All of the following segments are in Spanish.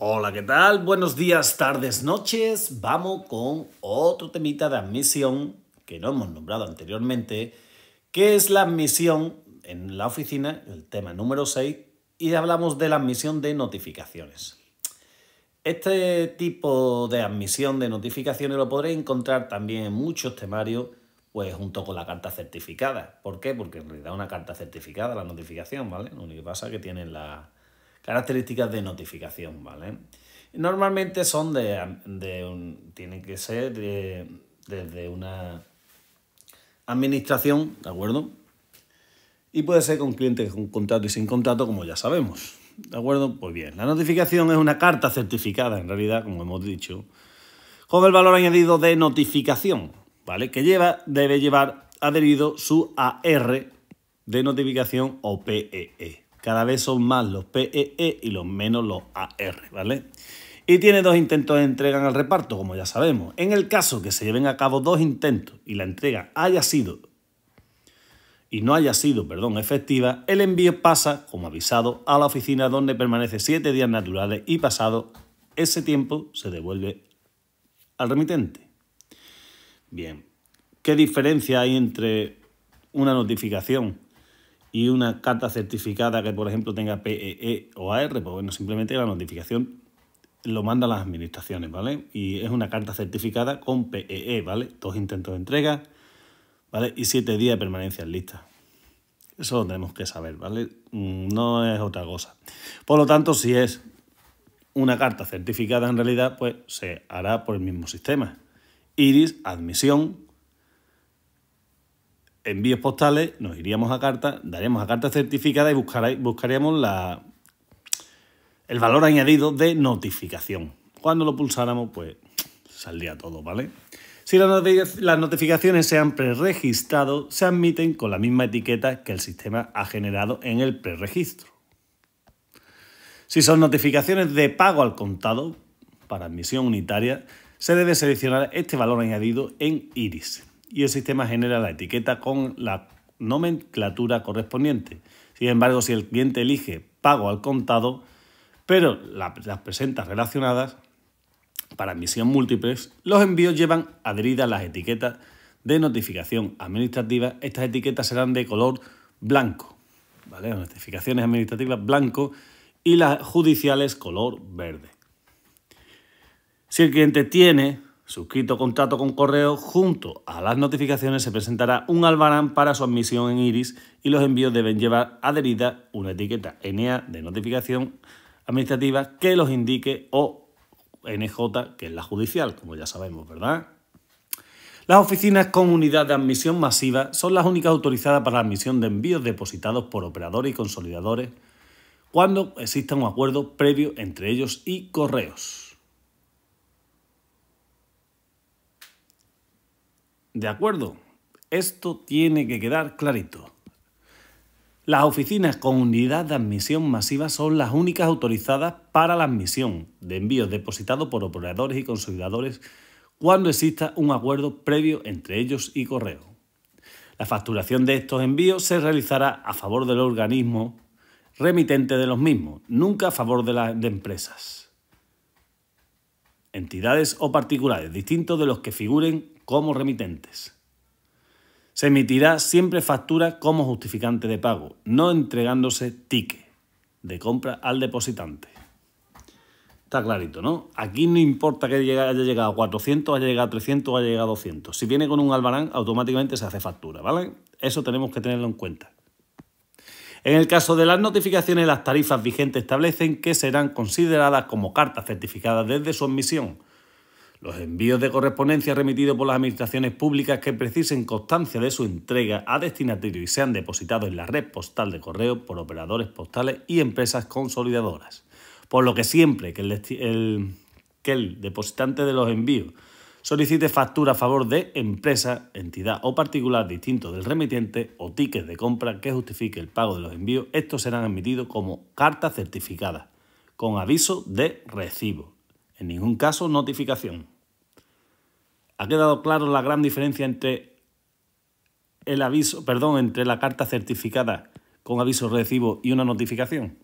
Hola, ¿qué tal? Buenos días, tardes, noches. Vamos con otro temita de admisión que no hemos nombrado anteriormente, que es la admisión en la oficina, el tema número 6, y hablamos de la admisión de notificaciones. Este tipo de admisión de notificaciones lo podréis encontrar también en muchos temarios, pues junto con la carta certificada. ¿Por qué? Porque en realidad una carta certificada, la notificación, ¿vale? Lo único que pasa es que tienen la, Características de notificación, ¿vale? Normalmente son de, tienen que ser desde una administración, ¿de acuerdo? Y puede ser con clientes con contrato y sin contrato, como ya sabemos. ¿De acuerdo? Pues bien, la notificación es una carta certificada, en realidad, como hemos dicho, con el valor añadido de notificación, ¿vale? Que lleva, debe llevar adherido su AR de notificación o PEE. E. Cada vez son más los PEE e y los menos los AR, ¿vale? Y tiene dos intentos de entrega en el reparto, como ya sabemos. En el caso que se lleven a cabo dos intentos y la entrega haya sido y no haya sido, perdón, efectiva, el envío pasa, como avisado, a la oficina donde permanece siete días naturales y pasado ese tiempo se devuelve al remitente. Bien, ¿qué diferencia hay entre una notificación y una carta certificada que, por ejemplo, tenga PEE e o AR, pues bueno, simplemente la notificación lo manda las administraciones, ¿vale? Y es una carta certificada con PEE, e, ¿vale? Dos intentos de entrega, ¿vale? Y siete días de permanencia lista. Eso lo tenemos que saber, ¿vale? Mm, no es otra cosa. Por lo tanto, si es una carta certificada en realidad, pues se hará por el mismo sistema. Iris, admisión, envíos postales, nos iríamos a carta, daríamos a carta certificada y buscaríamos el valor añadido de notificación. Cuando lo pulsáramos, pues saldría todo, ¿vale? Si las notificaciones se han preregistrado, se admiten con la misma etiqueta que el sistema ha generado en el preregistro. Si son notificaciones de pago al contado, para admisión unitaria, se debe seleccionar este valor añadido en Iris y el sistema genera la etiqueta con la nomenclatura correspondiente. Sin embargo, si el cliente elige pago al contado, pero las presentas relacionadas para admisión múltiples, los envíos llevan adheridas las etiquetas de notificación administrativa. Estas etiquetas serán de color blanco, Las notificaciones administrativas blanco y las judiciales color verde. Si el cliente tiene suscrito contrato con correo, junto a las notificaciones se presentará un albarán para su admisión en Iris y los envíos deben llevar adherida una etiqueta NA de notificación administrativa que los indique o NJ, que es la judicial, como ya sabemos, ¿verdad? Las oficinas con unidad de admisión masiva son las únicas autorizadas para la admisión de envíos depositados por operadores y consolidadores cuando exista un acuerdo previo entre ellos y correos. ¿De acuerdo? Esto tiene que quedar clarito. Las oficinas con unidad de admisión masiva son las únicas autorizadas para la admisión de envíos depositados por operadores y consolidadores cuando exista un acuerdo previo entre ellos y correo. La facturación de estos envíos se realizará a favor del organismo remitente de los mismos, nunca a favor de, las empresas, entidades o particulares, distintos de los que figuren como remitentes. Se emitirá siempre factura como justificante de pago, no entregándose ticket de compra al depositante. Está clarito, ¿no? Aquí no importa que haya llegado a 400, haya llegado a 300, haya llegado a 200. Si viene con un albarán, automáticamente se hace factura, ¿vale? Eso tenemos que tenerlo en cuenta. En el caso de las notificaciones, las tarifas vigentes establecen que serán consideradas como cartas certificadas desde su admisión, los envíos de correspondencia remitidos por las administraciones públicas que precisen constancia de su entrega a destinatario y sean depositados en la red postal de correo por operadores postales y empresas consolidadoras. Por lo que siempre que el, depositante de los envíos solicite factura a favor de empresa, entidad o particular distinto del remitiente o tickets de compra que justifique el pago de los envíos, estos serán admitidos como carta certificada, con aviso de recibo en ningún caso notificación. Ha quedado claro la gran diferencia entre el aviso, perdón, entre la carta certificada con aviso recibo y una notificación.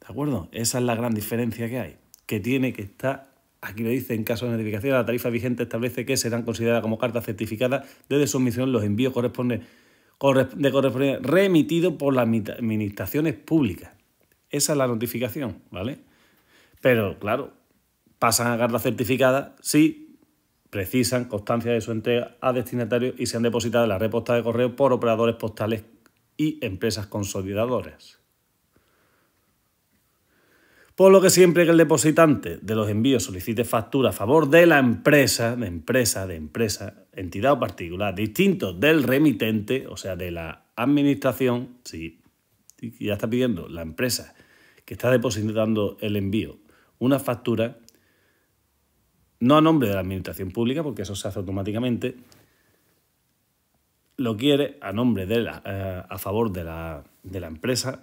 ¿De acuerdo? Esa es la gran diferencia que hay, que tiene que estar Aquí lo dice, en caso de notificación, la tarifa vigente establece que serán consideradas como cartas certificadas desde su emisión los envíos corresponde, de remitidos por las administraciones públicas. Esa es la notificación, ¿vale? Pero claro, pasan a carta certificada si precisan constancia de su entrega a destinatario y se han depositado en la de correo por operadores postales y empresas consolidadoras. Por lo que siempre que el depositante de los envíos solicite factura a favor de la empresa, de empresa, de empresa, entidad o particular, distinto del remitente, o sea, de la administración, si ya está pidiendo la empresa que está depositando el envío una factura, no a nombre de la Administración Pública, porque eso se hace automáticamente, lo quiere a nombre de la, eh, a favor de la, de la empresa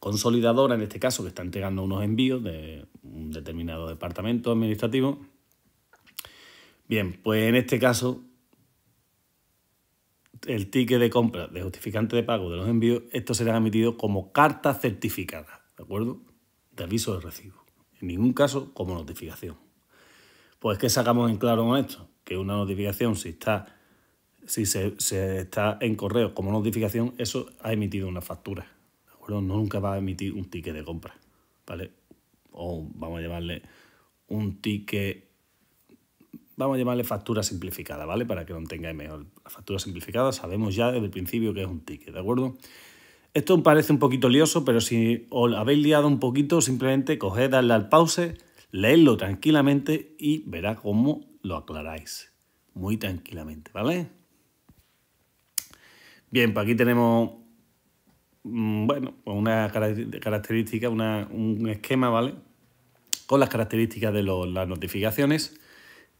consolidadora, en este caso, que está entregando unos envíos de un determinado departamento administrativo. Bien, pues en este caso, el ticket de compra de justificante de pago de los envíos, estos serán emitido como carta certificada, ¿de acuerdo? De aviso de recibo en ningún caso como notificación. Pues que sacamos en claro con esto, que una notificación si está si se, está en correo como notificación, eso ha emitido una factura. ¿de acuerdo? No Nunca va a emitir un ticket de compra, ¿vale? O vamos a llamarle un ticket. Vamos a llamarle factura simplificada, ¿vale? Para que no tengáis mejor. La factura simplificada sabemos ya desde el principio que es un ticket, ¿de acuerdo? Esto parece un poquito lioso, pero si os habéis liado un poquito, simplemente coged, darle al pause, leedlo tranquilamente y verá cómo lo aclaráis. Muy tranquilamente, ¿vale? Bien, pues aquí tenemos, mm, bueno, pues una característica, un esquema, ¿vale? Con las características de las notificaciones.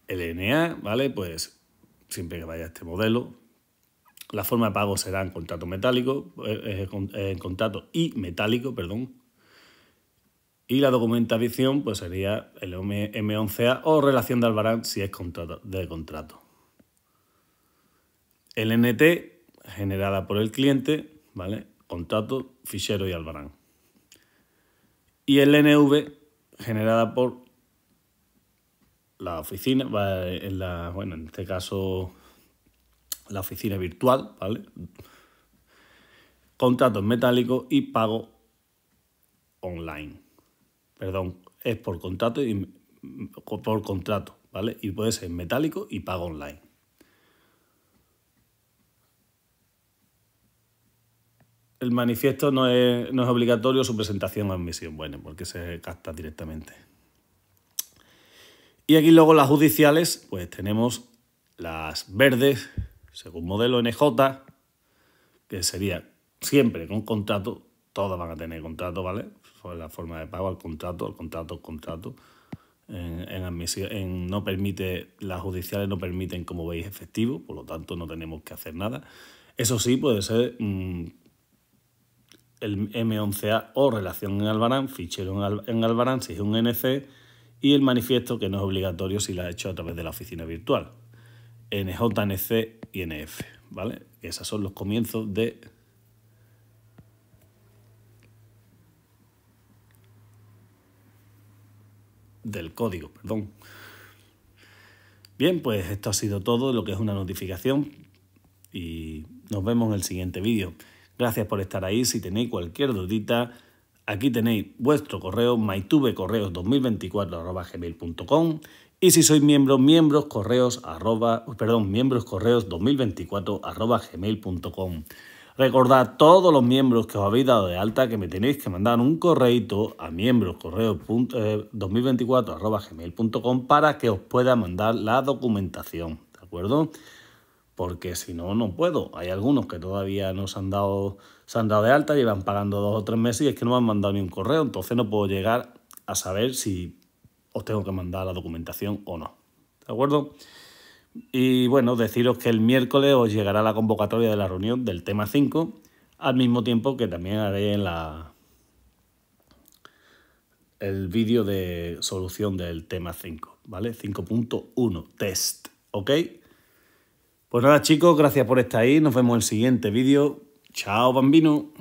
LNA, ¿vale? Pues siempre que vaya este modelo, la forma de pago será en contrato metálico, eh, eh, eh, en contrato y metálico, perdón. Y la documentación pues, sería el M11A o relación de Albarán si es contrato, de contrato. El NT, generada por el cliente, ¿vale? Contrato, fichero y Albarán. Y el NV, generada por la oficina, en la, bueno, en este caso la oficina virtual, ¿vale? Contratos metálico y pago online. Perdón, es por contrato y por contrato, ¿vale? Y puede ser metálico y pago online. El manifiesto no es, obligatorio su presentación o admisión, bueno, porque se capta directamente. Y aquí luego las judiciales, pues tenemos las verdes, según modelo NJ, que sería siempre con contrato, todas van a tener contrato, ¿vale? La forma de pago al contrato, al contrato, contrato. En, no permite, las judiciales no permiten, como veis, efectivo, por lo tanto no tenemos que hacer nada. Eso sí, puede ser mm, el M11A o relación en Albarán, fichero en, en Albarán, si es un NC, y el manifiesto que no es obligatorio si lo ha hecho a través de la oficina virtual. NJNC y NF, ¿vale? Esos son los comienzos de del código, perdón. Bien, pues esto ha sido todo lo que es una notificación y nos vemos en el siguiente vídeo. Gracias por estar ahí. Si tenéis cualquier dudita, Aquí tenéis vuestro correo mytubecorreos2024.gmail.com y si sois miembro, miembros correos arroba, perdón, miembros correos 2024 gmail.com. Recordad todos los miembros que os habéis dado de alta que me tenéis que mandar un correito a miembroscorreos2024 eh, para que os pueda mandar la documentación, ¿de acuerdo? porque si no, no puedo. Hay algunos que todavía no se han dado, han dado de alta, llevan pagando dos o tres meses y es que no me han mandado ni un correo, entonces no puedo llegar a saber si os tengo que mandar la documentación o no. ¿De acuerdo? Y bueno, deciros que el miércoles os llegará la convocatoria de la reunión del tema 5, al mismo tiempo que también haré la, el vídeo de solución del tema 5, ¿vale? 5.1, test, ¿ok? Pues nada chicos, gracias por estar ahí. Nos vemos en el siguiente vídeo. Chao bambino.